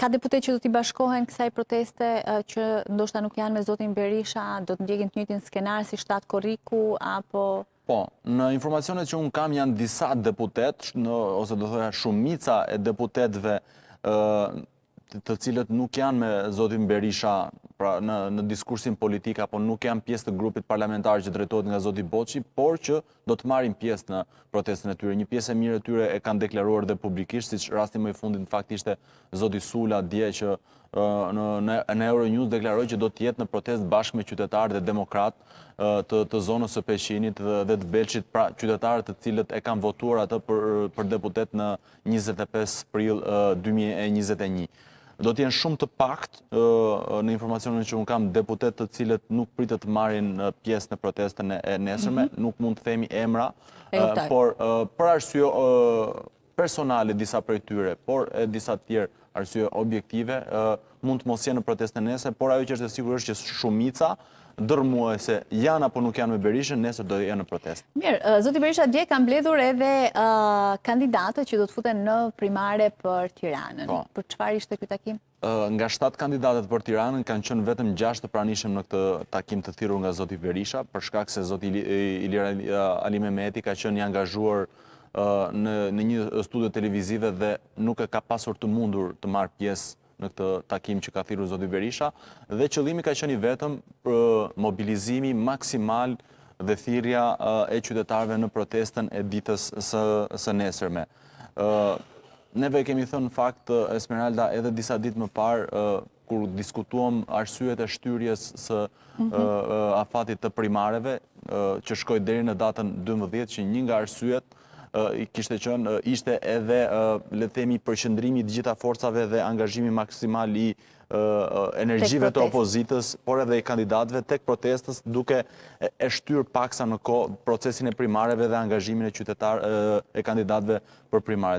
Ka deputet që do t'i bashkohen kësaj proteste që ndoshta nuk janë me Zotin Berisha, do të ndjegin të njëtin skenar si shtatë koriku, apo... Po, në informacionet që unë kam janë disa deputet, ose do thëja shumica e deputetve të cilët nuk janë me Zotin Berisha pra në diskursin politik, apo nuk janë pjesë të grupit parlamentar që drejtojt nga Zoti Boqi, por që do të marim pjesë në protestën e tyre. Një pjesë e mire tyre e kanë deklaruar dhe publikisht, si që rastin më i fundin, në fakt ishte Zoti Sula, dje që në Euronews deklaroj që do të jetë në protest bashkë me qytetarë dhe demokratë të zonës e peshinit dhe të belqit pra qytetarët të cilët e kanë votuar atë për deputet në 25 pril 2021 do t'jen shumë të pakt në informacionin që unë kam deputet të cilët nuk pritë të marin pjesë në protestën e nesërme, mhm. nuk mund të themi emra, por për arsio personale disa për tyre, por e disa tjerë arsye objektive, mund të mosje në protestën nese, por ajo që është e sigur është që shumica dërmuaj se janë apo nuk janë me Berishën, nesër do e në protest. Mirë, Zoti Berisha dje kam bledhur edhe kandidatët që do të futen në primare për Tiranën. Po. Për qëfar ishte këtë takim? Nga 7 kandidatët për Tiranën, kanë qënë vetëm 6 të pranishëm në këtë takim të thirur nga Zoti Berisha, për shkak se Zoti Ilira Alime Meti ka qënë një angazhuar në një studio televizive dhe nuk e ka pasur të mundur të marë pjesë në këtë takim që ka thiru Zotë Berisha dhe qëllimi ka qëni vetëm për mobilizimi maksimal dhe thirja e qytetarve në protestën e ditës së nesërme. Neve kemi thënë në fakt, Esmeralda, edhe disa ditë më parë, kur diskutuam arsyet e shtyrjes së mhm. afatit të primareve, që shkoj dheri në datën 12, që një nga arsyet, kishte qënë ishte edhe lethemi përshëndrimi të gjitha forcave dhe angazhimi maksimal i energjive të opozitës, por edhe i kandidatve tek protestës duke e shtyr paksa në ko procesin e primareve dhe angazhimin e kandidatve për primare.